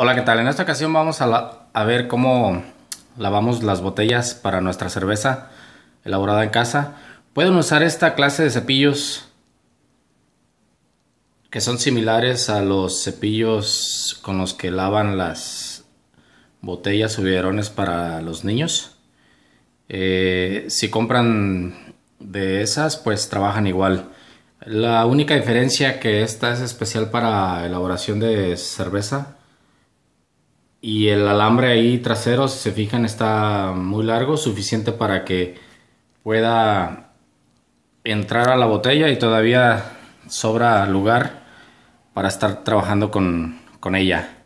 Hola, ¿qué tal? En esta ocasión vamos a, ver cómo lavamos las botellas para nuestra cerveza elaborada en casa. Pueden usar esta clase de cepillos que son similares a los cepillos con los que lavan las botellas o biberones para los niños. Eh, si compran de esas, pues trabajan igual. La única diferencia que esta es especial para elaboración de cerveza y el alambre ahí trasero, si se fijan, está muy largo, suficiente para que pueda entrar a la botella y todavía sobra lugar para estar trabajando con, ella.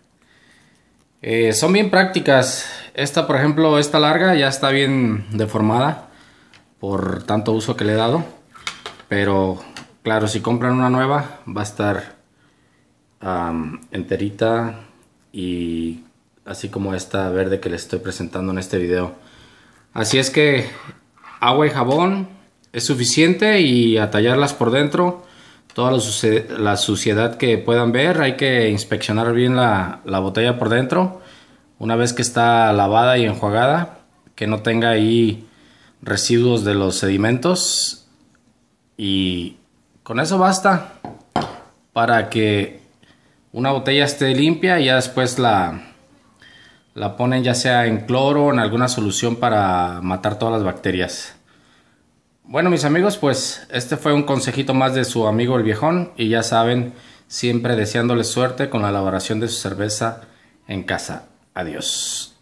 Eh, son bien prácticas. Esta, por ejemplo, esta larga ya está bien deformada por tanto uso que le he dado. Pero claro, si compran una nueva va a estar enterita y así como esta verde que les estoy presentando en este video. Así es que agua y jabón es suficiente y a tallarlas por dentro. Toda la, suciedad que puedan ver, hay que inspeccionar bien la, la, botella por dentro. Una vez que está lavada y enjuagada, que no tenga ahí residuos de los sedimentos. Y con eso basta para que una botella esté limpia y ya después la, la ponen ya sea en cloro o en alguna solución para matar todas las bacterias. Bueno mis amigos, pues este fue un consejito más de su amigo el viejón y ya saben, siempre deseándoles suerte con la elaboración de su cerveza en casa. Adiós.